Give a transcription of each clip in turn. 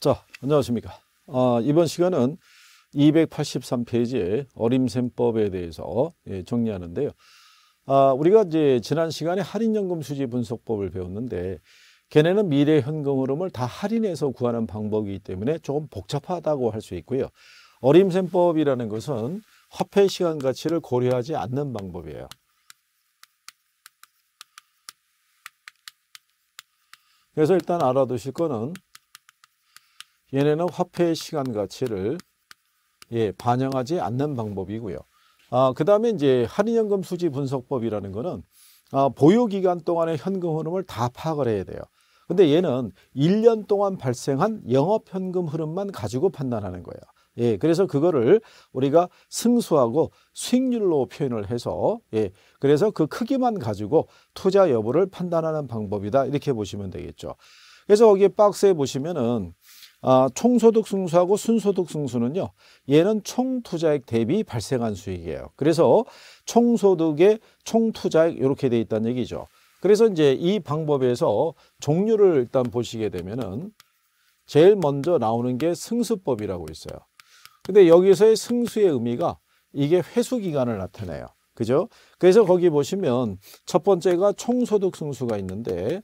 자, 안녕하십니까. 아, 이번 시간은 283페이지의 어림셈법에 대해서 예, 정리하는데요. 아, 우리가 이제 지난 시간에 할인연금 수지 분석법을 배웠는데 걔네는 미래 현금 흐름을 다 할인해서 구하는 방법이기 때문에 조금 복잡하다고 할 수 있고요. 어림셈법이라는 것은 화폐 시간 가치를 고려하지 않는 방법이에요. 그래서 일단 알아두실 거는 얘네는 화폐의 시간 가치를 예, 반영하지 않는 방법이고요. 아, 그 다음에 이제 할인연금 수지 분석법이라는 거는 아, 보유기간 동안의 현금 흐름을 다 파악을 해야 돼요. 근데 얘는 1년 동안 발생한 영업현금 흐름만 가지고 판단하는 거예요. 예, 그래서 그거를 우리가 승수하고 수익률로 표현을 해서 예, 그래서 그 크기만 가지고 투자 여부를 판단하는 방법이다 이렇게 보시면 되겠죠. 그래서 여기 박스에 보시면은 아, 총소득 승수하고 순소득 승수는요. 얘는 총투자액 대비 발생한 수익이에요. 그래서 총소득의 총투자액 이렇게 돼 있다는 얘기죠. 그래서 이제 이 방법에서 종류를 일단 보시게 되면은 제일 먼저 나오는 게 승수법이라고 있어요. 근데 여기서의 승수의 의미가 이게 회수 기간을 나타내요. 그죠? 그래서 거기 보시면 첫 번째가 총소득 승수가 있는데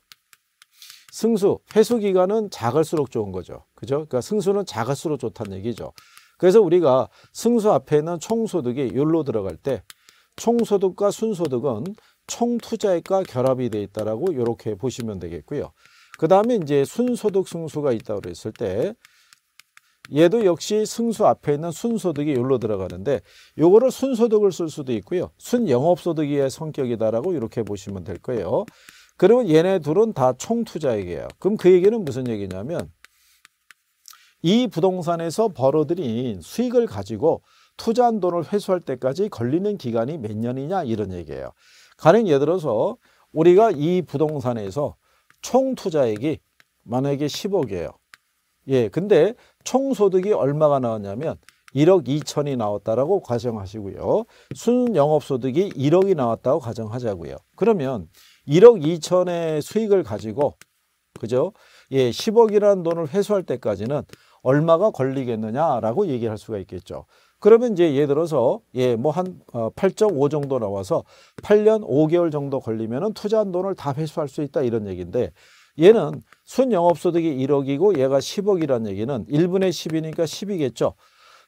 승수, 회수 기간은 작을수록 좋은 거죠. 그죠? 그러니까 승수는 작을수록 좋다는 얘기죠. 그래서 우리가 승수 앞에 있는 총소득이 율로 들어갈 때 총소득과 순소득은 총투자액과 결합이 되어 있다라고 이렇게 보시면 되겠고요. 그 다음에 이제 순소득 승수가 있다고 그랬을 때 얘도 역시 승수 앞에 있는 순소득이 율로 들어가는데 요거를 순소득을 쓸 수도 있고요. 순영업소득의 성격이다라고 이렇게 보시면 될 거예요. 그러면 얘네 둘은 다 총 투자 얘기예요. 그럼 그 얘기는 무슨 얘기냐면 이 부동산에서 벌어들인 수익을 가지고 투자한 돈을 회수할 때까지 걸리는 기간이 몇 년이냐 이런 얘기예요. 가령 예를 들어서 우리가 이 부동산에서 총 투자액이 만약에 10억이에요. 예, 근데 총 소득이 얼마가 나왔냐면 1억 2천이 나왔다라고 가정하시고요. 순 영업소득이 1억이 나왔다고 가정하자고요. 그러면 1억 2천의 수익을 가지고 그죠? 예, 10억이라는 돈을 회수할 때까지는 얼마가 걸리겠느냐라고 얘기할 수가 있겠죠. 그러면 이제 예를 들어서 예, 뭐 한 8.5 어, 정도 나와서 8년 5개월 정도 걸리면은 투자한 돈을 다 회수할 수 있다 이런 얘기인데 얘는 순영업소득이 1억이고 얘가 10억이라는 얘기는 1분의 10이니까 10이겠죠.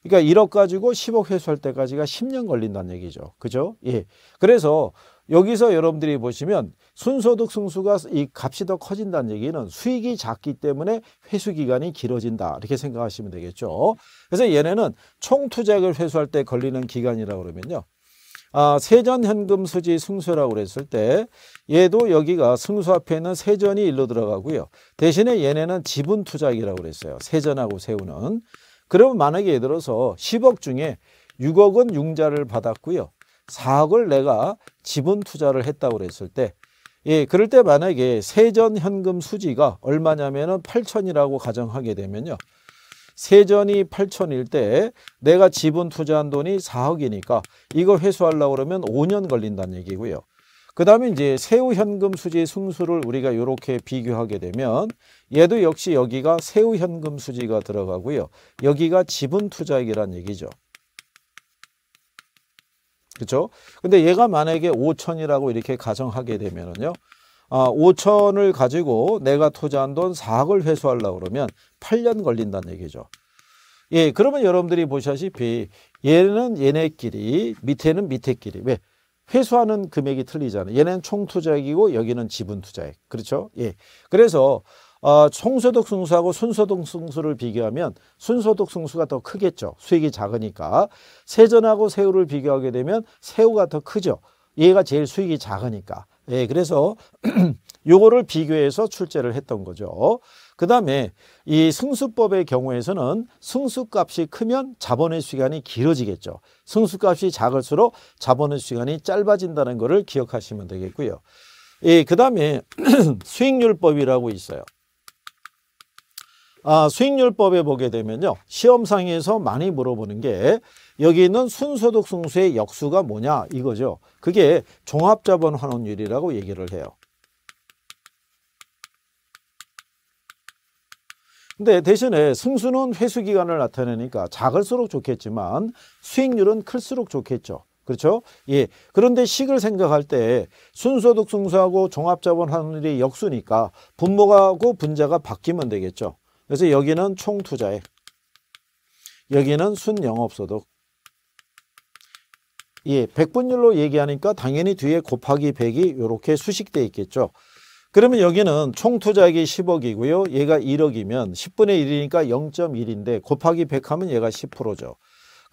그러니까 1억 가지고 10억 회수할 때까지가 10년 걸린다는 얘기죠. 그죠? 예. 그래서 여기서 여러분들이 보시면 순소득 승수가 이 값이 더 커진다는 얘기는 수익이 작기 때문에 회수 기간이 길어진다 이렇게 생각하시면 되겠죠. 그래서 얘네는 총 투자액을 회수할 때 걸리는 기간이라고 그러면요. 아, 세전 현금 수지 승수라고 그랬을 때 얘도 여기가 승수 앞에 있는 세전이 일로 들어가고요. 대신에 얘네는 지분 투자액이라고 그랬어요. 세전하고 세우는. 그러면 만약에 예를 들어서 10억 중에 6억은 융자를 받았고요. 4억을 내가 지분 투자를 했다고 그랬을 때 예, 그럴 때 만약에 세전 현금 수지가 얼마냐면은 8천이라고 가정하게 되면요. 세전이 8천일 때 내가 지분 투자한 돈이 4억이니까 이거 회수하려고 그러면 5년 걸린다는 얘기고요. 그 다음에 이제 세후 현금 수지 승수를 우리가 이렇게 비교하게 되면 얘도 역시 여기가 세후 현금 수지가 들어가고요. 여기가 지분 투자액이란 얘기죠. 그렇죠? 근데 얘가 만약에 5천이라고 이렇게 가정하게 되면은요. 아, 5천을 가지고 내가 투자한 돈 4억을 회수하려고 그러면 8년 걸린다는 얘기죠. 예, 그러면 여러분들이 보시다시피 얘는 얘네끼리, 밑에는 밑에끼리. 왜? 회수하는 금액이 틀리잖아요. 얘는 총 투자액이고 여기는 지분 투자액. 그렇죠? 예. 그래서 어, 총소득 승수하고 순소득 승수를 비교하면 순소득 승수가 더 크겠죠. 수익이 작으니까. 세전하고 세후를 비교하게 되면 세후가 더 크죠. 얘가 제일 수익이 작으니까. 예, 그래서 요거를 비교해서 출제를 했던 거죠. 그 다음에 이 승수법의 경우에서는 승수값이 크면 자본의 시간이 길어지겠죠. 승수값이 작을수록 자본의 시간이 짧아진다는 것을 기억하시면 되겠고요. 예, 그 다음에 수익률법이라고 있어요. 아, 수익률법에 보게 되면요. 시험상에서 많이 물어보는 게 여기 있는 순소득 승수의 역수가 뭐냐 이거죠. 그게 종합자본 환원율이라고 얘기를 해요. 근데 대신에 승수는 회수기간을 나타내니까 작을수록 좋겠지만 수익률은 클수록 좋겠죠. 그렇죠? 예. 그런데 식을 생각할 때 순소득 승수하고 종합자본 환율이 역수니까 분모하고 분자가 바뀌면 되겠죠. 그래서 여기는 총 투자액, 여기는 순영업소득. 예, 백분율로 얘기하니까 당연히 뒤에 곱하기 100이 이렇게 수식되어 있겠죠. 그러면 여기는 총 투자액이 10억이고요. 얘가 1억이면 10분의 1이니까 0.1인데 곱하기 100하면 얘가 10%죠.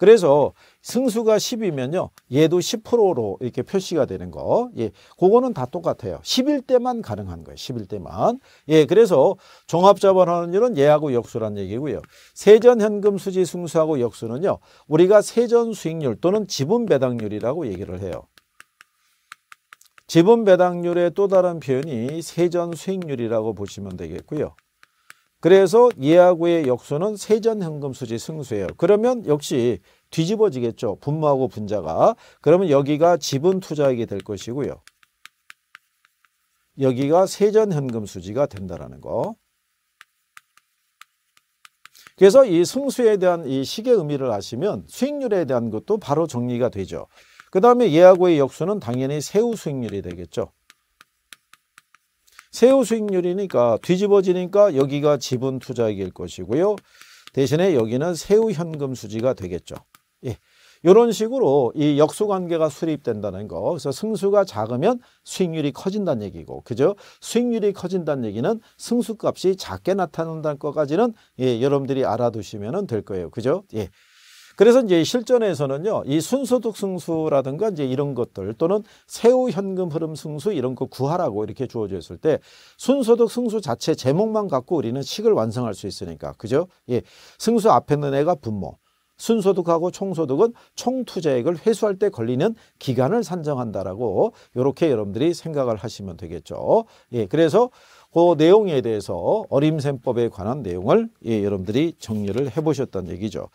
그래서 승수가 10이면요. 얘도 10%로 이렇게 표시가 되는 거. 예. 그거는 다 똑같아요. 10일 때만 가능한 거예요. 10일 때만. 예. 그래서 종합자본환율은 얘하고 역수란 얘기고요. 세전현금 수지 승수하고 역수는요. 우리가 세전 수익률 또는 지분 배당률이라고 얘기를 해요. 지분 배당률의 또 다른 표현이 세전 수익률이라고 보시면 되겠고요. 그래서 예하고의 역수는 세전현금수지 승수예요. 그러면 역시 뒤집어지겠죠. 분모하고 분자가. 그러면 여기가 지분투자액이 될 것이고요. 여기가 세전현금수지가 된다는 거. 그래서 이 승수에 대한 이 식의 의미를 아시면 수익률에 대한 것도 바로 정리가 되죠. 그 다음에 예하고의 역수는 당연히 세후 수익률이 되겠죠. 세후 수익률이니까 뒤집어지니까 여기가 지분 투자액일 것이고요. 대신에 여기는 세후 현금 수지가 되겠죠. 예. 이런 식으로 이 역수관계가 수립된다는 거. 그래서 승수가 작으면 수익률이 커진다는 얘기고, 그죠? 수익률이 커진다는 얘기는 승수값이 작게 나타난다는 것까지는 예, 여러분들이 알아두시면 될 거예요. 그죠? 예. 그래서 이제 실전에서는요, 이 순소득 승수라든가 이제 이런 것들 또는 세후 현금 흐름 승수 이런 거 구하라고 이렇게 주어져 있을 때 순소득 승수 자체 제목만 갖고 우리는 식을 완성할 수 있으니까. 그죠? 예. 승수 앞에 있는 애가 분모. 순소득하고 총소득은 총투자액을 회수할 때 걸리는 기간을 산정한다라고 이렇게 여러분들이 생각을 하시면 되겠죠. 예, 그래서 그 내용에 대해서 어림셈법에 관한 내용을 예, 여러분들이 정리를 해보셨던 얘기죠.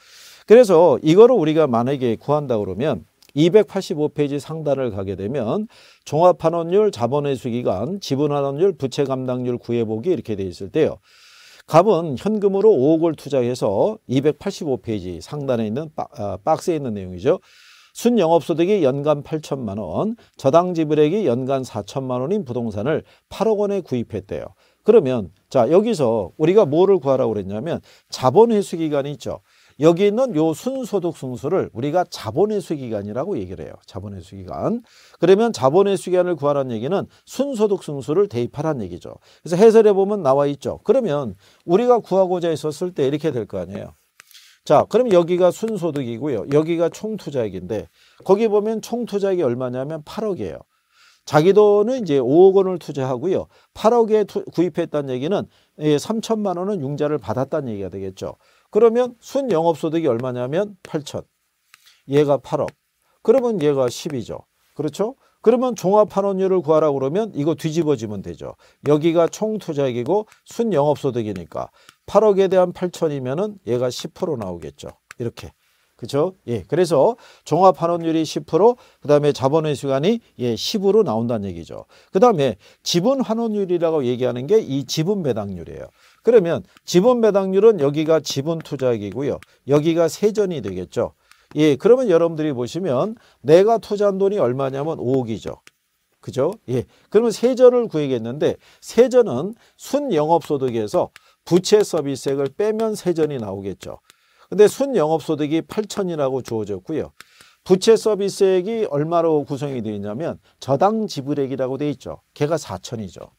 그래서 이거를 우리가 만약에 구한다 그러면 285페이지 상단을 가게 되면 종합환원율, 자본회수기간, 지분환원율, 부채감당률 구해보기 이렇게 돼 있을 때요. 갑은 현금으로 5억을 투자해서 285페이지 상단에 있는 아, 박스에 있는 내용이죠. 순영업소득이 연간 8천만 원, 저당 지불액이 연간 4천만 원인 부동산을 8억 원에 구입했대요. 그러면 자 여기서 우리가 뭐를 구하라고 그랬냐면 자본회수기간이 있죠. 여기 있는 요 순소득 승수를 우리가 자본회수기간이라고 얘기를 해요. 자본회수기간. 그러면 자본회수기간을 구하라는 얘기는 순소득 승수를 대입하라는 얘기죠. 그래서 해설해 보면 나와 있죠. 그러면 우리가 구하고자 했었을 때 이렇게 될 거 아니에요. 자, 그럼 여기가 순소득이고요. 여기가 총투자액인데 거기 보면 총투자액이 얼마냐면 8억이에요. 자기 돈은 이제 5억 원을 투자하고요. 8억에 투, 구입했다는 얘기는 3천만 예, 원은 융자를 받았다는 얘기가 되겠죠. 그러면 순영업소득이 얼마냐면 8천. 얘가 8억. 그러면 얘가 10이죠. 그렇죠? 그러면 종합환원율을 구하라고 그러면 이거 뒤집어지면 되죠. 여기가 총투자액이고 순영업소득이니까 8억에 대한 8천이면 은 얘가 10% 나오겠죠. 이렇게. 그렇죠? 예. 그래서 종합 환원율이 10%, 그다음에 자본의 시간이 예, 10으로 나온다는 얘기죠. 그다음에 지분 환원율이라고 얘기하는 게 이 지분 배당률이에요. 그러면 지분 배당률은 여기가 지분 투자액이고요. 여기가 세전이 되겠죠. 예, 그러면 여러분들이 보시면 내가 투자한 돈이 얼마냐면 5억이죠. 그죠? 예. 그러면 세전을 구해야겠는데 세전은 순영업소득에서 부채 서비스액을 빼면 세전이 나오겠죠. 근데 순영업소득이 8천이라고 주어졌고요. 부채 서비스액이 얼마로 구성이 되어 있냐면 저당 지불액이라고 되어 있죠. 걔가 4천이죠.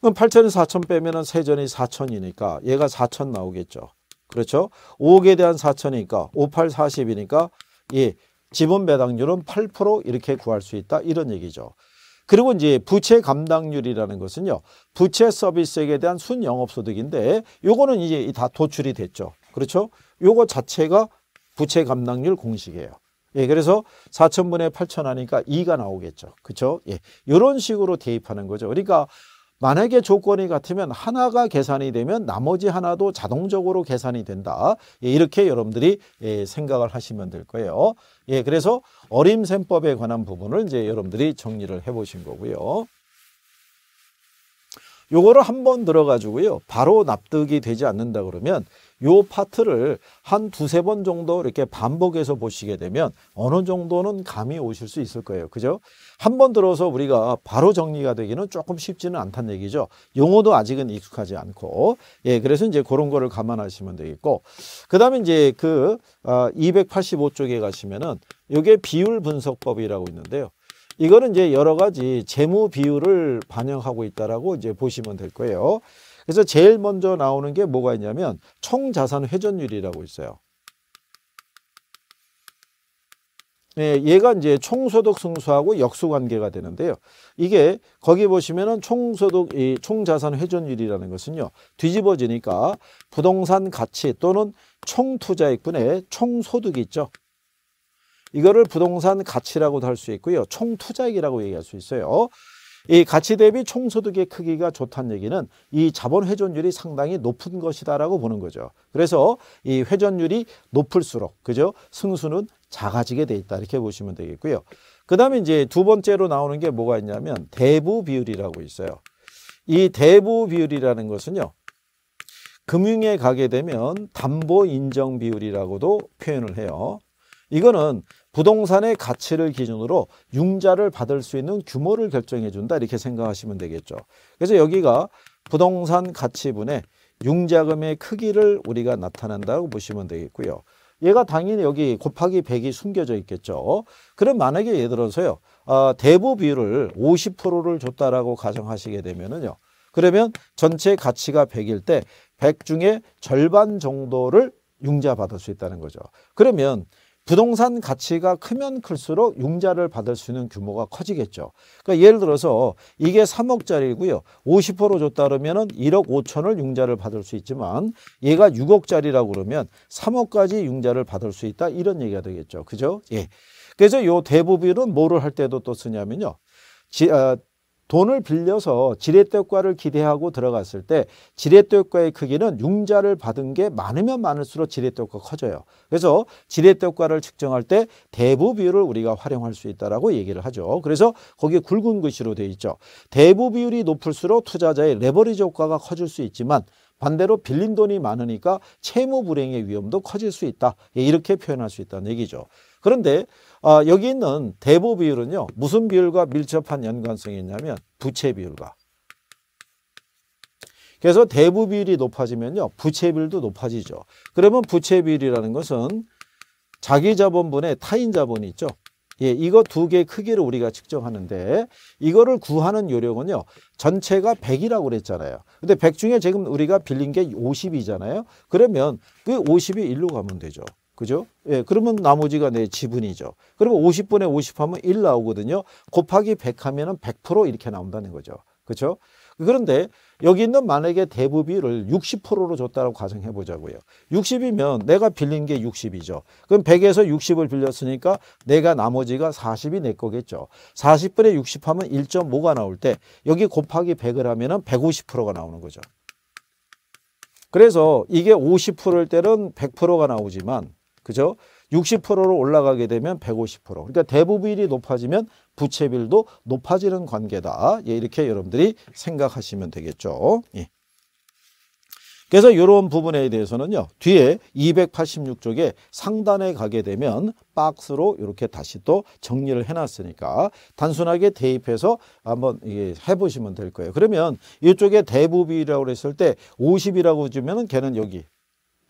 그럼 8천에 4천 빼면 은 세전이 4천이니까 얘가 4천 나오겠죠. 그렇죠? 5억에 대한 4천이니까 5, 8, 40이니까 예, 지분 배당률은 8% 이렇게 구할 수 있다 이런 얘기죠. 그리고 이제 부채 감당률이라는 것은요. 부채 서비스액에 대한 순영업소득인데 요거는 이제 다 도출이 됐죠. 그렇죠? 요거 자체가 부채 감당률 공식이에요. 예, 그래서 4천분의 8천 하니까 2가 나오겠죠. 그렇죠? 예, 요런 식으로 대입하는 거죠. 그러니까 만약에 조건이 같으면 하나가 계산이 되면 나머지 하나도 자동적으로 계산이 된다. 예, 이렇게 여러분들이 예, 생각을 하시면 될 거예요. 예, 그래서 어림셈법에 관한 부분을 이제 여러분들이 정리를 해보신 거고요. 요거를 한 번 들어가지고요. 바로 납득이 되지 않는다 그러면 요 파트를 한 두세 번 정도 이렇게 반복해서 보시게 되면 어느 정도는 감이 오실 수 있을 거예요. 그죠? 한 번 들어서 우리가 바로 정리가 되기는 조금 쉽지는 않다는 얘기죠. 용어도 아직은 익숙하지 않고. 예, 그래서 이제 그런 거를 감안하시면 되겠고. 그 다음에 이제 그 285쪽에 어, 가시면은 요게 비율 분석법이라고 있는데요. 이거는 이제 여러 가지 재무 비율을 반영하고 있다라고 이제 보시면 될 거예요. 그래서 제일 먼저 나오는 게 뭐가 있냐면 총 자산 회전율이라고 있어요. 예, 얘가 이제 총소득 승수하고 역수관계가 되는데요. 이게 거기 보시면은 총소득 이 총자산 회전율이라는 것은요. 뒤집어지니까 부동산 가치 또는 총투자액분의 총소득이 있죠. 이거를 부동산 가치라고도 할 수 있고요. 총 투자액이라고 얘기할 수 있어요. 이 가치 대비 총소득의 크기가 좋다는 얘기는 이 자본 회전율이 상당히 높은 것이다라고 보는 거죠. 그래서 이 회전율이 높을수록 그죠? 승수는 작아지게 돼 있다 이렇게 보시면 되겠고요. 그다음에 이제 두 번째로 나오는 게 뭐가 있냐면 대부 비율이라고 있어요. 이 대부 비율이라는 것은요. 금융에 가게 되면 담보 인정 비율이라고도 표현을 해요. 이거는 부동산의 가치를 기준으로 융자를 받을 수 있는 규모를 결정해 준다 이렇게 생각하시면 되겠죠. 그래서 여기가 부동산 가치분의 융자금의 크기를 우리가 나타낸다고 보시면 되겠고요. 얘가 당연히 여기 곱하기 100이 숨겨져 있겠죠. 그럼 만약에 예를 들어서요. 아, 대부 비율을 50%를 줬다라고 가정하시게 되면은요. 그러면 전체 가치가 100일 때 100 중에 절반 정도를 융자 받을 수 있다는 거죠. 그러면 부동산 가치가 크면 클수록 융자를 받을 수 있는 규모가 커지겠죠. 그러니까 예를 들어서 이게 3억짜리고요. 50% 줬다 그러면 1억 5천을 융자를 받을 수 있지만 얘가 6억짜리라고 그러면 3억까지 융자를 받을 수 있다. 이런 얘기가 되겠죠. 그죠? 예. 그래서 요 대부비는 뭐를 할 때도 또 쓰냐면요. 지, 아, 돈을 빌려서 지렛대 효과를 기대하고 들어갔을 때 지렛대 효과의 크기는 융자를 받은 게 많으면 많을수록 지렛대 효과가 커져요. 그래서 지렛대 효과를 측정할 때 대부 비율을 우리가 활용할 수 있다라고 얘기를 하죠. 그래서 거기에 굵은 글씨로 되어 있죠. 대부 비율이 높을수록 투자자의 레버리지 효과가 커질 수 있지만 반대로 빌린 돈이 많으니까 채무 불행의 위험도 커질 수 있다. 예, 이렇게 표현할 수 있다는 얘기죠. 그런데 아, 여기 있는 대보 비율은요. 무슨 비율과 밀접한 연관성이 있냐면 부채 비율과. 그래서 대부 비율이 높아지면요. 부채 비율도 높아지죠. 그러면 부채 비율이라는 것은 자기 자본분의 타인 자본이 있죠. 예, 이거 두 개의 크기를 우리가 측정하는데 이거를 구하는 요령은요. 전체가 100이라고 그랬잖아요. 근데 100 중에 지금 우리가 빌린 게 50이잖아요. 그러면 그 50이 1로 가면 되죠. 그죠? 예, 그러면 나머지가 내 지분이죠. 그러면 50분의 50 하면 1 나오거든요. 곱하기 100하면100% 이렇게 나온다는 거죠. 그렇죠? 그런데 여기 있는 만약에 대부비를 60%로 줬다고 가정해 보자고요. 60이면 내가 빌린 게 60이죠. 그럼 100에서 60을 빌렸으니까 내가 나머지가 40이 내 거겠죠. 40분의 60 하면 1.5가 나올 때 여기 곱하기 100을 하면 은 150%가 나오는 거죠. 그래서 이게 50%일 때는 100%가 나오지만 그죠? 60%로 올라가게 되면 150% 그러니까 대부비율이 높아지면 부채비율도 높아지는 관계다. 예, 이렇게 여러분들이 생각하시면 되겠죠. 예. 그래서 이런 부분에 대해서는요. 뒤에 286쪽에 상단에 가게 되면 박스로 이렇게 다시 또 정리를 해놨으니까 단순하게 대입해서 한번 해보시면 될 거예요. 그러면 이쪽에 대부비라고 했을 때 50이라고 주면 은 걔는 여기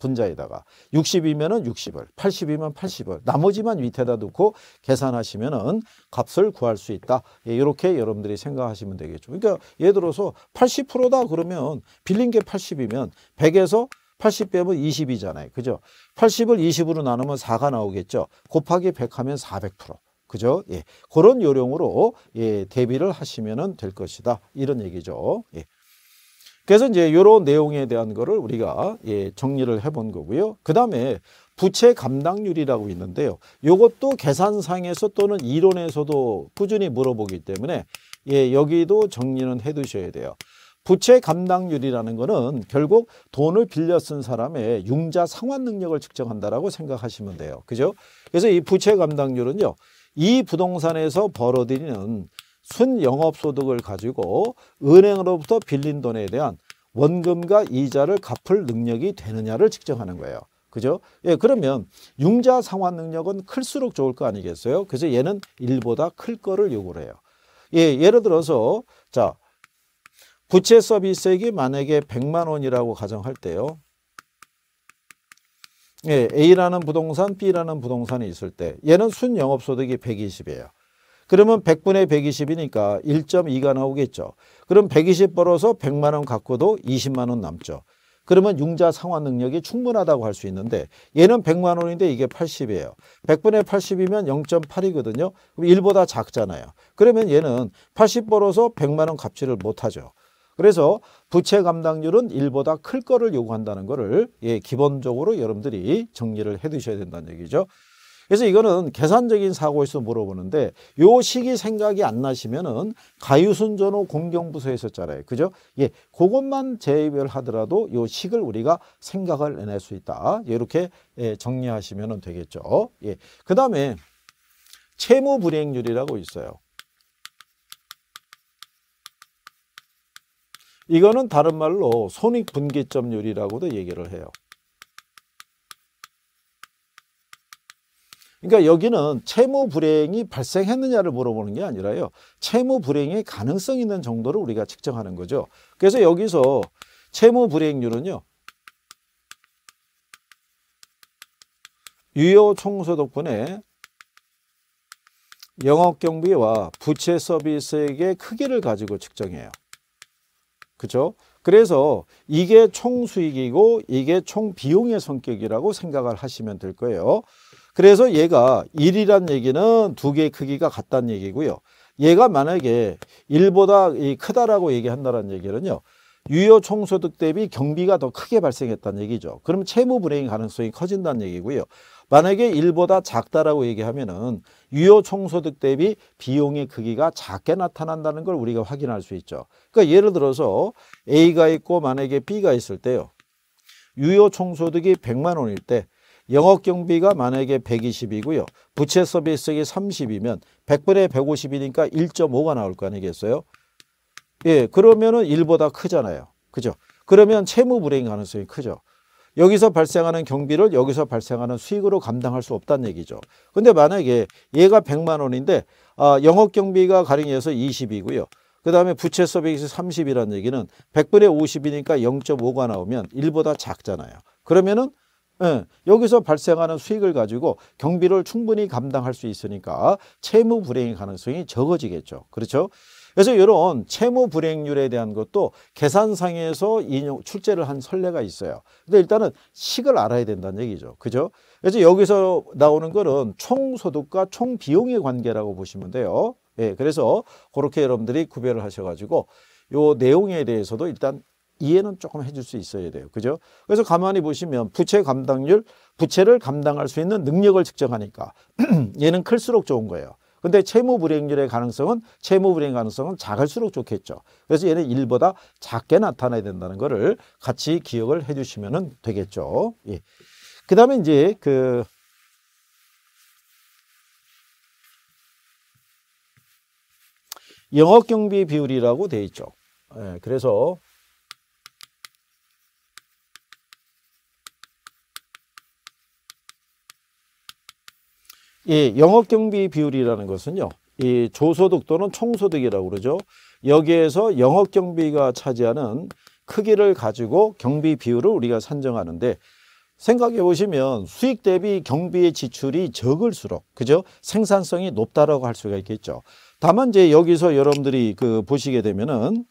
분자에다가 60이면은 60을, 80이면 80을, 나머지만 밑에다 놓고 계산하시면은 값을 구할 수 있다. 예, 이렇게 여러분들이 생각하시면 되겠죠. 그러니까 예를 들어서 80%다 그러면 빌린 게 80이면 100에서 80 빼면 20이잖아요. 그죠? 80을 20으로 나누면 4가 나오겠죠. 곱하기 100 하면 400%. 그죠? 예. 그런 요령으로 예, 대비를 하시면 될 것이다. 이런 얘기죠. 예. 그래서 이제 요런 내용에 대한 거를 우리가 예, 정리를 해 본 거고요. 그 다음에 부채 감당률이라고 있는데요. 요것도 계산상에서 또는 이론에서도 꾸준히 물어보기 때문에 예, 여기도 정리는 해두셔야 돼요. 부채 감당률이라는 거는 결국 돈을 빌려 쓴 사람의 융자 상환 능력을 측정한다라고 생각하시면 돼요. 그죠? 그래서 이 부채 감당률은요. 이 부동산에서 벌어들이는 순영업소득을 가지고 은행으로부터 빌린 돈에 대한 원금과 이자를 갚을 능력이 되느냐를 측정하는 거예요. 그죠? 예, 그러면 융자 상환 능력은 클수록 좋을 거 아니겠어요? 그래서 얘는 1보다 클 거를 요구를 해요. 예, 예를 들어서 자, 부채 서비스액이 만약에 100만 원이라고 가정할 때요. 예, A라는 부동산, B라는 부동산이 있을 때 얘는 순영업소득이 120이에요. 그러면 100분의 120이니까 1.2가 나오겠죠. 그럼 120 벌어서 100만 원 갖고도 20만 원 남죠. 그러면 융자 상환 능력이 충분하다고 할 수 있는데 얘는 100만 원인데 이게 80이에요. 100분의 80이면 0.8이거든요. 그럼 1보다 작잖아요. 그러면 얘는 80 벌어서 100만 원 갚지를 못하죠. 그래서 부채 감당률은 1보다 클 거를 요구한다는 거를 예, 기본적으로 여러분들이 정리를 해 두셔야 된다는 얘기죠. 그래서 이거는 계산적인 사고에서 물어보는데 요 시기 생각이 안 나시면은 가유순전호 공경부서에 있었잖아요. 그죠? 예. 그것만 제외하더라도 요 식을 우리가 생각을 해낼 수 있다. 이렇게 예, 정리하시면 되겠죠. 예. 그 다음에 채무 불이행률이라고 있어요. 이거는 다른 말로 손익분기점률이라고도 얘기를 해요. 그러니까 여기는 채무 불행이 발생했느냐를 물어보는 게 아니라요. 채무 불행의 가능성 있는 정도를 우리가 측정하는 거죠. 그래서 여기서 채무 불행률은요. 유효 총소 덕분에 영업 경비와 부채 서비스액의 크기를 가지고 측정해요. 그렇죠? 그래서 이게 총수익이고 이게 총비용의 성격이라고 생각을 하시면 될 거예요. 그래서 얘가 1이란 얘기는 두 개의 크기가 같다는 얘기고요. 얘가 만약에 1보다 크다라고 얘기한다는 얘기는요. 유효 총소득 대비 경비가 더 크게 발생했다는 얘기죠. 그럼 채무 불행 가능성이 커진다는 얘기고요. 만약에 1보다 작다라고 얘기하면은 유효 총소득 대비 비용의 크기가 작게 나타난다는 걸 우리가 확인할 수 있죠. 그러니까 예를 들어서 A가 있고 만약에 B가 있을 때요. 유효 총소득이 100만 원일 때 영업 경비가 만약에 120이고요. 부채 서비스액이 30이면 100분의 150이니까 1.5가 나올 거 아니겠어요? 예, 그러면은 1보다 크잖아요. 그죠? 그러면 채무 불행 가능성이 크죠. 여기서 발생하는 경비를 여기서 발생하는 수익으로 감당할 수 없다는 얘기죠. 근데 만약에 얘가 100만 원인데 아, 영업 경비가 가령해서 20이고요. 그 다음에 부채 서비스 30이라는 얘기는 100분의 50이니까 0.5가 나오면 1보다 작잖아요. 그러면은 예, 여기서 발생하는 수익을 가지고 경비를 충분히 감당할 수 있으니까 채무 불행의 가능성이 적어지겠죠. 그렇죠? 그래서 이런 채무 불행률에 대한 것도 계산상에서 인용 출제를 한 선례가 있어요. 근데 일단은 식을 알아야 된다는 얘기죠. 그죠? 그래서 여기서 나오는 거는 총소득과 총비용의 관계라고 보시면 돼요. 예, 그래서 그렇게 여러분들이 구별을 하셔 가지고 요 내용에 대해서도 일단 이해는 조금 해줄 수 있어야 돼요. 그죠? 그래서 가만히 보시면 부채 감당률, 부채를 감당할 수 있는 능력을 측정하니까 얘는 클수록 좋은 거예요. 근데 채무 불행률의 가능성은 채무 불행 가능성은 작을수록 좋겠죠. 그래서 얘는 1보다 작게 나타나야 된다는 거를 같이 기억을 해 주시면 되겠죠. 예. 그다음에 이제 그 영업 경비 비율이라고 돼 있죠. 예, 그래서 이 영업 경비 비율이라는 것은요. 이 조소득 또는 총소득이라고 그러죠. 여기에서 영업 경비가 차지하는 크기를 가지고 경비 비율을 우리가 산정하는데 생각해 보시면 수익 대비 경비의 지출이 적을수록 그죠? 생산성이 높다라고 할 수가 있겠죠. 다만 이제 여기서 여러분들이 그 보시게 되면은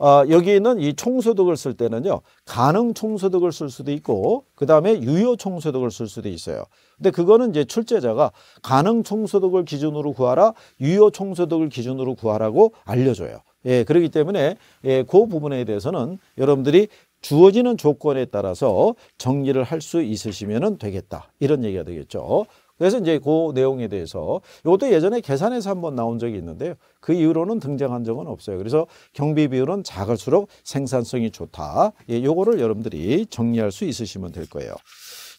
어, 여기는 이 총소득을 쓸 때는요. 가능 총소득을 쓸 수도 있고 그다음에 유효 총소득을 쓸 수도 있어요. 근데 그거는 이제 출제자가 가능 총소득을 기준으로 구하라 유효 총소득을 기준으로 구하라고 알려줘요. 예, 그렇기 때문에 예, 그 부분에 대해서는 여러분들이 주어지는 조건에 따라서 정리를 할 수 있으시면 되겠다. 이런 얘기가 되겠죠. 그래서 이제 그 내용에 대해서 이것도 예전에 계산해서 한번 나온 적이 있는데요. 그 이후로는 등장한 적은 없어요. 그래서 경비 비율은 작을수록 생산성이 좋다. 예, 요거를 여러분들이 정리할 수 있으시면 될 거예요.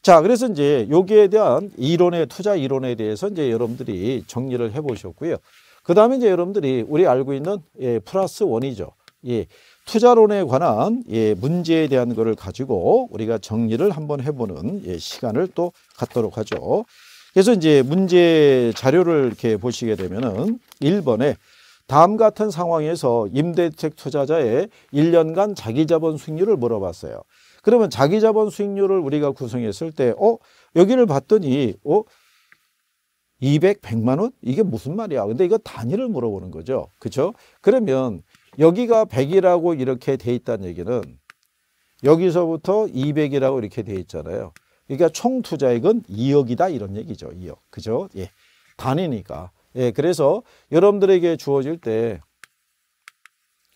자, 그래서 이제 여기에 대한 이론의 투자 이론에 대해서 이제 여러분들이 정리를 해 보셨고요. 그 다음에 이제 여러분들이 우리 알고 있는 예, 플러스 원이죠. 예, 투자론에 관한 예, 문제에 대한 것을 가지고 우리가 정리를 한번 해보는 예, 시간을 또 갖도록 하죠. 그래서 이제 문제 자료를 이렇게 보시게 되면은 1번에 다음 같은 상황에서 임대주택 투자자의 1년간 자기자본 수익률을 물어봤어요. 그러면 자기자본 수익률을 우리가 구성했을 때, 어, 여기를 봤더니, 어, 200, 100만 원? 이게 무슨 말이야? 근데 이거 단위를 물어보는 거죠. 그렇죠? 그러면 여기가 100이라고 이렇게 돼 있다는 얘기는 여기서부터 200이라고 이렇게 돼 있잖아요. 그러니까 총 투자액은 2억이다 이런 얘기죠. 2억. 그죠? 예. 단위니까. 예. 그래서 여러분들에게 주어질 때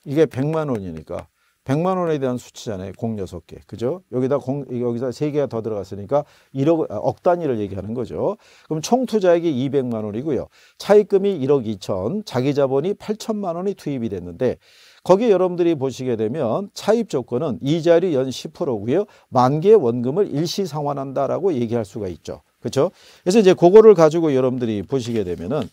이게 100만 원이니까 100만 원에 대한 수치잖아요. 공 6개. 그죠? 여기다 공, 여기다 3개가 더 들어갔으니까 1억, 아, 억 단위를 얘기하는 거죠. 그럼 총 투자액이 200만 원이고요. 차입금이 1억 2천, 자기 자본이 8천만 원이 투입이 됐는데 거기에 여러분들이 보시게 되면 차입 조건은 이자리연 10%고요. 만기의 원금을 일시 상환한다라고 얘기할 수가 있죠. 그렇죠? 그래서 이제 그거를 가지고 여러분들이 보시게 되면은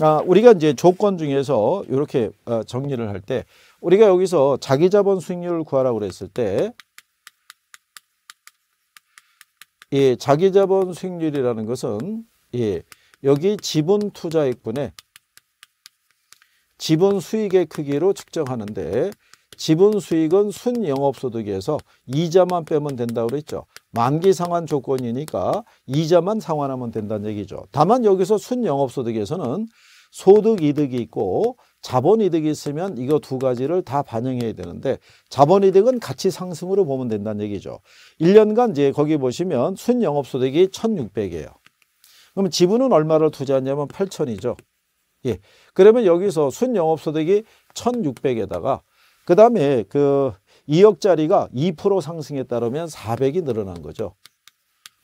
아, 우리가 이제 조건 중에서 이렇게 아, 정리를 할 때 우리가 여기서 자기 자본 수익률을 구하라고 그랬을 때 예, 자기 자본 수익률이라는 것은 예, 여기 지분 투자액분에 지분 수익의 크기로 측정하는데 지분 수익은 순영업소득에서 이자만 빼면 된다고 그랬죠. 만기 상환 조건이니까 이자만 상환하면 된다는 얘기죠. 다만 여기서 순영업소득에서는 소득 이득이 있고 자본 이득이 있으면 이거 두 가지를 다 반영해야 되는데 자본 이득은 같이 상승으로 보면 된다는 얘기죠. 1년간 이제 거기 보시면 순영업소득이 1600이에요. 그럼 지분은 얼마를 투자했냐면 8000이죠. 예. 그러면 여기서 순영업소득이 1,600에다가 그다음에 그 2억짜리가 2% 상승에 따르면 400이 늘어난 거죠.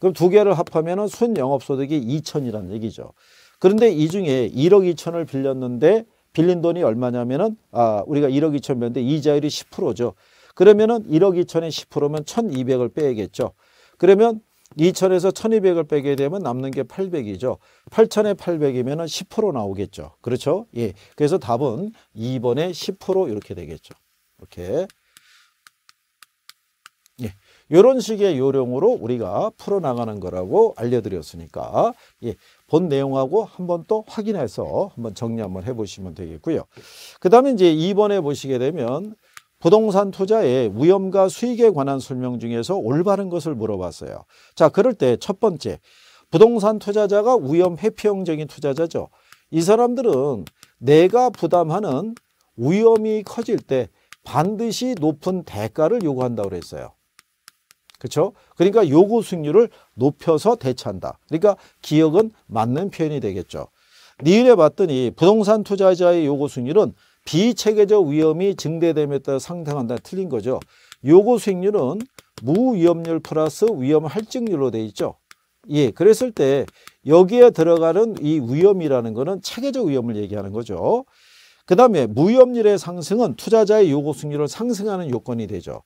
그럼 두 개를 합하면 은 순영업소득이 2천이라는 얘기죠. 그런데 이 중에 1억 2천을 빌렸는데 빌린 돈이 얼마냐면 은 아, 우리가 1억 2천 빌는데 이자율이 10%죠. 그러면 은 1억 2천에 10%면 1,200을 빼야겠죠. 그러면 2천에서 1200을 빼게 되면 남는 게 800이죠. 8천에 800이면 10% 나오겠죠. 그렇죠? 예. 그래서 답은 2번에 10% 이렇게 되겠죠. 이렇게. 예. 요런 식의 요령으로 우리가 풀어나가는 거라고 알려드렸으니까 예, 본 내용하고 한번 또 확인해서 한번 정리 한번 해보시면 되겠고요. 그 다음에 이제 2번에 보시게 되면 부동산 투자의 위험과 수익에 관한 설명 중에서 올바른 것을 물어봤어요. 자, 그럴 때 첫 번째, 부동산 투자자가 위험 회피형적인 투자자죠. 이 사람들은 내가 부담하는 위험이 커질 때 반드시 높은 대가를 요구한다고 그랬어요. 그렇죠? 그러니까 요구 수익률을 높여서 대처한다 그러니까 기억은 맞는 표현이 되겠죠. 니은에 봤더니 부동산 투자자의 요구 수익률은 비체계적 위험이 증대됨에 따라 상당한다 틀린 거죠. 요구 수익률은 무위험률 플러스 위험 할증률로 돼 있죠. 예, 그랬을 때 여기에 들어가는 이 위험이라는 거는 체계적 위험을 얘기하는 거죠. 그 다음에 무위험률의 상승은 투자자의 요구 수익률을 상승하는 요건이 되죠.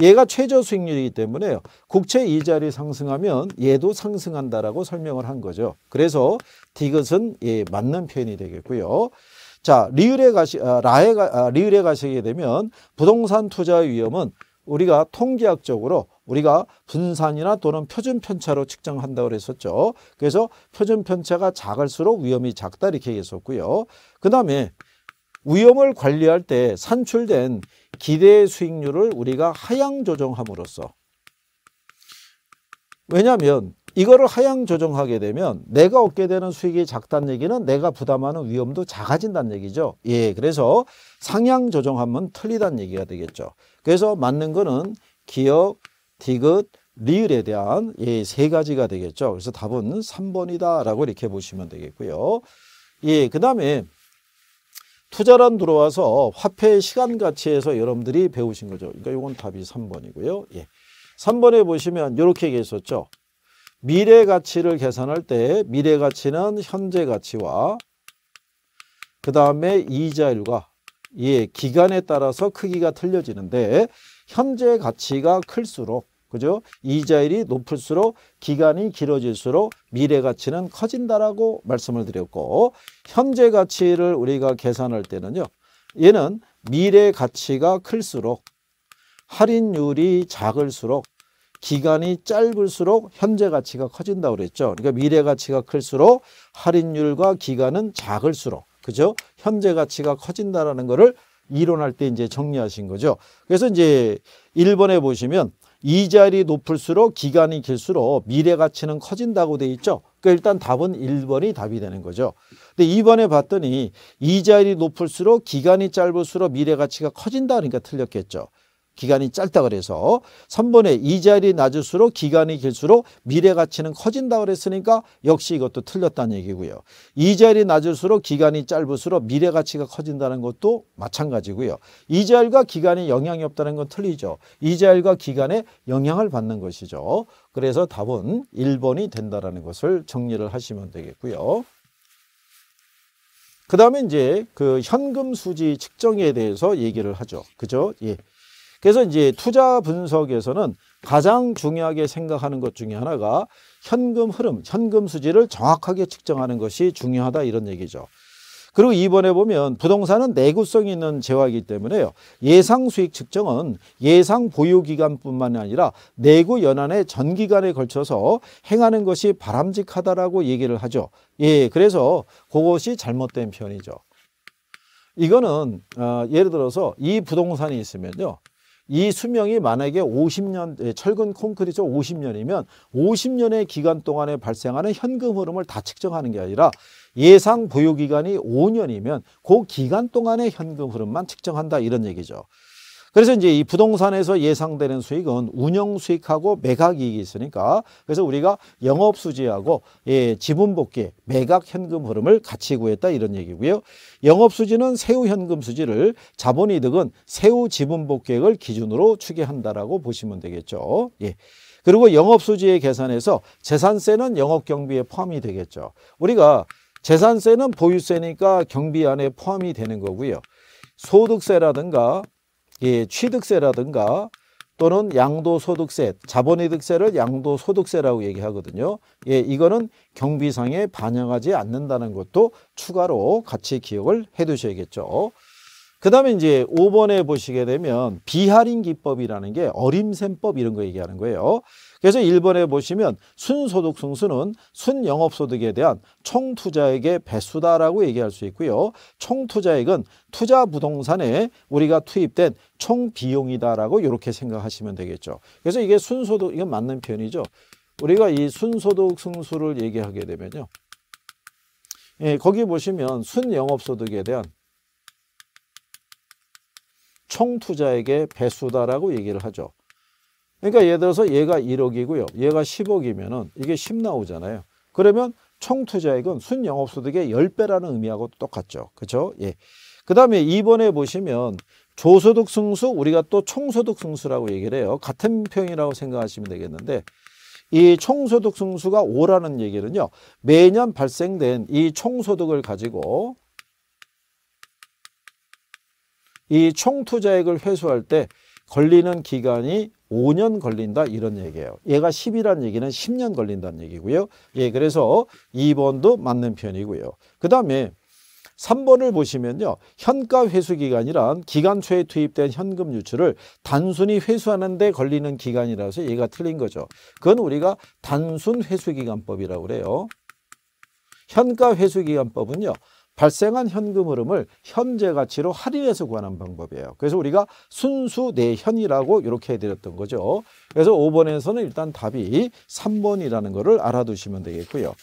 얘가 최저 수익률이기 때문에 국채 이자리 상승하면 얘도 상승한다라고 설명을 한 거죠. 그래서 디귿은 예, 맞는 표현이 되겠고요. 자, 리을에 가시, 아, 라에, 가, 아, 리을에 가시게 되면 부동산 투자의 위험은 우리가 통계학적으로 우리가 분산이나 또는 표준 편차로 측정한다고 그랬었죠. 그래서 표준 편차가 작을수록 위험이 작다 이렇게 얘기했었고요. 그 다음에 위험을 관리할 때 산출된 기대 수익률을 우리가 하향 조정함으로써 왜냐하면 이거를 하향 조정하게 되면 내가 얻게 되는 수익이 작다는 얘기는 내가 부담하는 위험도 작아진다는 얘기죠. 예, 그래서 상향 조정하면 틀리다는 얘기가 되겠죠. 그래서 맞는 거는 기업, 디귿, 리을에 대한 예, 세 가지가 되겠죠. 그래서 답은 3번이다라고 이렇게 보시면 되겠고요. 예, 그 다음에 투자란 들어와서 화폐 시간 가치에서 여러분들이 배우신 거죠. 그러니까 이건 답이 3번이고요. 예. 3번에 보시면 이렇게 얘기했었죠. 미래 가치를 계산할 때 미래 가치는 현재 가치와 그 다음에 이자율과 예, 기간에 따라서 크기가 틀려지는데 현재 가치가 클수록 그죠? 이자율이 높을수록 기간이 길어질수록 미래 가치는 커진다라고 말씀을 드렸고 현재 가치를 우리가 계산할 때는요. 얘는 미래 가치가 클수록 할인율이 작을수록 기간이 짧을수록 현재 가치가 커진다고 그랬죠. 그러니까 미래 가치가 클수록 할인율과 기간은 작을수록 그죠? 현재 가치가 커진다라는 거를 이론할 때 이제 정리하신 거죠. 그래서 이제 1번에 보시면 이자율이 높을수록 기간이 길수록 미래 가치는 커진다고 돼 있죠. 그러니까 일단 답은 1번이 답이 되는 거죠. 근데 2번에 봤더니 이자율이 높을수록 기간이 짧을수록 미래 가치가 커진다 그러니까 틀렸겠죠. 기간이 짧다 그래서 3번에 이자율이 낮을수록 기간이 길수록 미래 가치는 커진다 그랬으니까 역시 이것도 틀렸다는 얘기고요. 이자율이 낮을수록 기간이 짧을수록 미래 가치가 커진다는 것도 마찬가지고요. 이자율과 기간에 영향이 없다는 건 틀리죠. 이자율과 기간에 영향을 받는 것이죠. 그래서 답은 1번이 된다라는 것을 정리를 하시면 되겠고요. 그 다음에 이제 그 현금 수지 측정에 대해서 얘기를 하죠. 그죠? 예. 그래서 이제 투자 분석에서는 가장 중요하게 생각하는 것 중에 하나가 현금 흐름, 현금 수지를 정확하게 측정하는 것이 중요하다 이런 얘기죠. 그리고 이번에 보면 부동산은 내구성이 있는 재화이기 때문에요. 예상 수익 측정은 예상 보유 기간뿐만 아니라 내구 연한의 전 기간에 걸쳐서 행하는 것이 바람직하다라고 얘기를 하죠. 예, 그래서 그것이 잘못된 편이죠 이거는 어, 예를 들어서 이 부동산이 있으면요. 이 수명이 만약에 50년 예, 철근 콘크리트 50년이면 50년의 기간 동안에 발생하는 현금 흐름을 다 측정하는 게 아니라 예상 보유 기간이 5년이면 그 기간 동안의 현금 흐름만 측정한다 이런 얘기죠. 그래서 이제 이 부동산에서 예상되는 수익은 운영 수익하고 매각 이익이 있으니까 그래서 우리가 영업 수지하고 예, 지분 복귀, 매각 현금 흐름을 같이 구했다 이런 얘기고요. 영업 수지는 세후 현금 수지를 자본 이득은 세후 지분 복귀액을 기준으로 추계한다라고 보시면 되겠죠. 예. 그리고 영업수지의 계산에서 재산세는 영업경비에 포함이 되겠죠. 우리가 재산세는 보유세니까 경비 안에 포함이 되는 거고요. 소득세라든가 예, 취득세라든가 또는 양도소득세, 자본이득세를 양도소득세라고 얘기하거든요. 예, 이거는 경비상에 반영하지 않는다는 것도 추가로 같이 기억을 해 두셔야겠죠. 그 다음에 이제 5번에 보시게 되면 비할인 기법이라는 게 어림셈법 이런 거 얘기하는 거예요. 그래서 1번에 보시면 순소득 승수는 순영업소득에 대한 총투자액의 배수다라고 얘기할 수 있고요. 총투자액은 투자 부동산에 우리가 투입된 총비용이다라고 이렇게 생각하시면 되겠죠. 그래서 이게 순소득, 이건 맞는 표현이죠. 우리가 이 순소득 승수를 얘기하게 되면요. 예, 거기 보시면 순영업소득에 대한 총투자액의 배수다라고 얘기를 하죠. 그러니까 예를 들어서 얘가 1억이고요. 얘가 10억이면은 이게 10 나오잖아요. 그러면 총 투자액은 순영업소득의 10배라는 의미하고 똑같죠. 그렇죠? 예. 그다음에 2번에 보시면 조소득 승수 우리가 또 총소득 승수라고 얘기를 해요. 같은 평이라고 생각하시면 되겠는데 이 총소득 승수가 5라는 얘기는요. 매년 발생된 이 총소득을 가지고 이 총투자액을 회수할 때 걸리는 기간이 5년 걸린다 이런 얘기예요. 얘가 10이라는 얘기는 10년 걸린다는 얘기고요. 예, 그래서 2번도 맞는 편이고요. 그 다음에 3번을 보시면요. 현가 회수 기간이란 기간 초에 투입된 현금 유출을 단순히 회수하는 데 걸리는 기간이라서 얘가 틀린 거죠. 그건 우리가 단순 회수 기간법이라고 그래요. 현가 회수 기간법은요. 발생한 현금 흐름을 현재 가치로 할인해서 구하는 방법이에요. 그래서 우리가 순수 내현이라고 이렇게 해드렸던 거죠. 그래서 5번에서는 일단 답이 3번이라는 것을 알아두시면 되겠고요.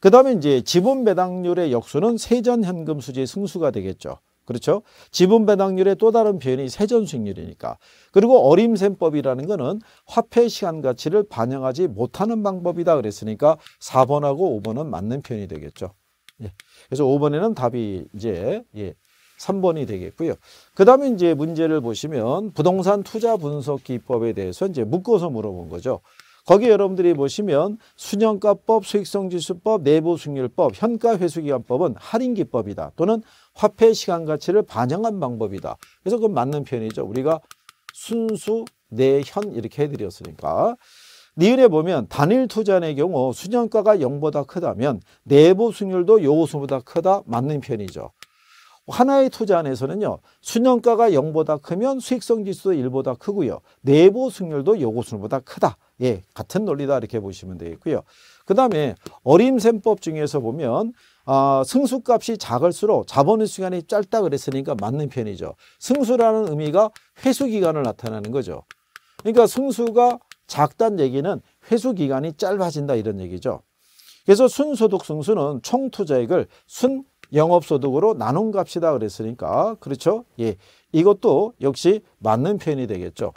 그 다음에 이제 지분 배당률의 역수는 세전 현금 수지 의 승수가 되겠죠. 그렇죠? 지분 배당률의 또 다른 표현이 세전 수익률이니까. 그리고 어림셈법이라는 거는 화폐 시간 가치를 반영하지 못하는 방법이다 그랬으니까 4번하고 5번은 맞는 표현이 되겠죠. 예. 그래서 5번에는 답이 이제 예, 3번이 되겠고요. 그 다음에 이제 문제를 보시면 부동산 투자 분석 기법에 대해서 이제 묶어서 물어본 거죠. 거기 여러분들이 보시면 순현가법, 수익성지수법, 내부승률법, 현가회수기간법은 할인기법이다. 또는 화폐 시간가치를 반영한 방법이다. 그래서 그건 맞는 편이죠. 우리가 순수, 내현 이렇게 해드렸으니까. 니은에 보면 단일 투자의 인 경우 수년가가 0보다 크다면 내부 수익률도 요구수보다 크다 맞는 편이죠. 하나의 투자 안에서는요. 수년가가 0보다 크면 수익성 지수도 1보다 크고요. 내부 승률도 요구수보다 크다. 예, 같은 논리다 이렇게 보시면 되겠고요. 그 다음에 어림셈법 중에서 보면 아, 승수값이 작을수록 자본의 시간이 짧다 그랬으니까 맞는 편이죠. 승수라는 의미가 회수기간을 나타내는 거죠. 그러니까 승수가 작단 얘기는 회수 기간이 짧아진다 이런 얘기죠. 그래서 순소득 승수는 총 투자액을 순 영업소득으로 나눈 값이다 그랬으니까 그렇죠? 예, 이것도 역시 맞는 표현이 되겠죠.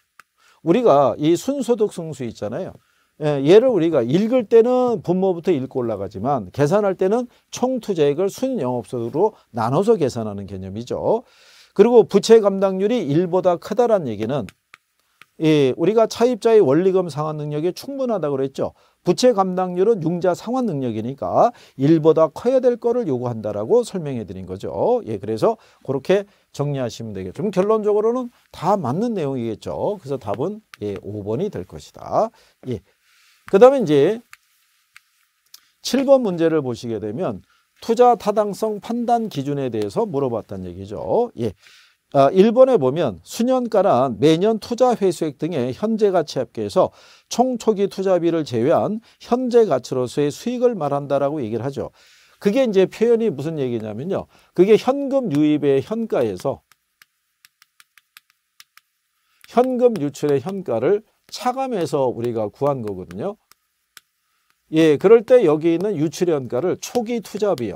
우리가 이 순소득 승수 있잖아요. 예, 얘를 우리가 읽을 때는 분모부터 읽고 올라가지만 계산할 때는 총 투자액을 순영업소득으로 나눠서 계산하는 개념이죠. 그리고 부채 감당률이 1보다 크다란 얘기는 예, 우리가 차입자의 원리금 상환 능력이 충분하다고 그랬죠. 부채 감당률은 융자 상환 능력이니까 1보다 커야 될 거를 요구한다라고 설명해 드린 거죠. 예, 그래서 그렇게 정리하시면 되겠죠. 그럼 결론적으로는 다 맞는 내용이겠죠. 그래서 답은 예, 5번이 될 것이다. 예. 그다음에 이제 7번 문제를 보시게 되면 투자 타당성 판단 기준에 대해서 물어봤다는 얘기죠. 예. 아, 일본에 보면 수년가란 매년 투자 회수액 등의 현재 가치 합계에서 총 초기 투자비를 제외한 현재 가치로서의 수익을 말한다라고 얘기를 하죠. 그게 이제 표현이 무슨 얘기냐면요. 그게 현금 유입의 현가에서 현금 유출의 현가를 차감해서 우리가 구한 거거든요. 예, 그럴 때 여기 있는 유출현가를 초기 투자 비용,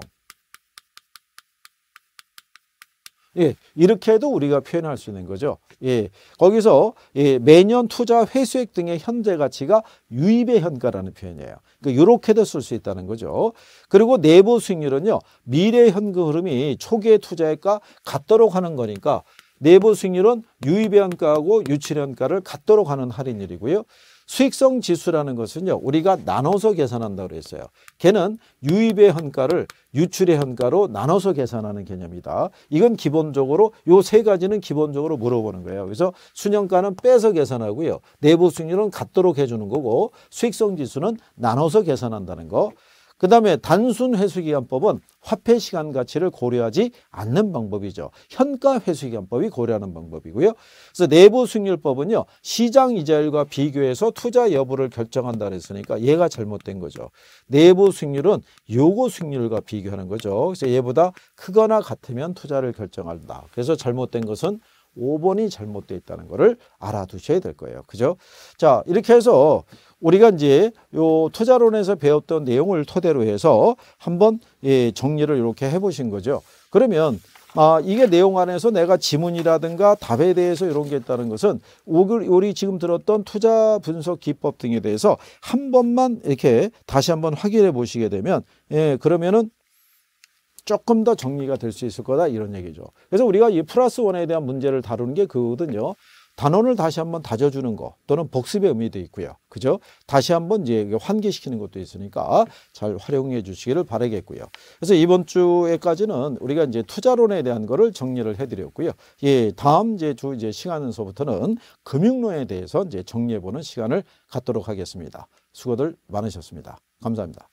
예, 이렇게도 우리가 표현할 수 있는 거죠. 예, 거기서 예, 매년 투자 회수액 등의 현재 가치가 유입의 현가라는 표현이에요. 그러니까 이렇게도 쓸 수 있다는 거죠. 그리고 내부 수익률은요, 미래 현금 흐름이 초기의 투자액과 같도록 하는 거니까 내부 수익률은 유입의 현가하고 유출의 현가를 같도록 하는 할인율이고요. 수익성 지수라는 것은요. 우리가 나눠서 계산한다고 그랬어요. 걔는 유입의 현가를 유출의 현가로 나눠서 계산하는 개념이다. 이건 기본적으로 요 세 가지는 기본적으로 물어보는 거예요. 그래서 순현가는 빼서 계산하고요. 내부 수익률은 갖도록 해주는 거고 수익성 지수는 나눠서 계산한다는 거. 그 다음에 단순 회수기간법은 화폐 시간 가치를 고려하지 않는 방법이죠. 현가 회수기간법이 고려하는 방법이고요. 그래서 내부 승률법은요 시장 이자율과 비교해서 투자 여부를 결정한다 그랬으니까 얘가 잘못된 거죠. 내부 승률은 요구 승률과 비교하는 거죠. 그래서 얘보다 크거나 같으면 투자를 결정한다. 그래서 잘못된 것은 5번이 잘못되어 있다는 것을 알아두셔야 될 거예요. 그죠? 자, 이렇게 해서 우리가 이제 요 투자론에서 배웠던 내용을 토대로 해서 한번 예, 정리를 이렇게 해보신 거죠. 그러면 아, 이게 내용 안에서 내가 지문이라든가 답에 대해서 이런 게 있다는 것은 우리 지금 들었던 투자 분석 기법 등에 대해서 한 번만 이렇게 다시 한번 확인해 보시게 되면 예, 그러면은 조금 더 정리가 될 수 있을 거다 이런 얘기죠. 그래서 우리가 이 플러스 원에 대한 문제를 다루는 게 그거거든요. 단원을 다시 한번 다져주는 거 또는 복습의 의미도 있고요. 그죠? 다시 한번 이제 환기시키는 것도 있으니까 잘 활용해 주시기를 바라겠고요. 그래서 이번 주에까지는 우리가 이제 투자론에 대한 거를 정리를 해드렸고요. 예, 다음 이제 주 이제 시간에서부터는 금융론에 대해서 이제 정리해 보는 시간을 갖도록 하겠습니다. 수고들 많으셨습니다. 감사합니다.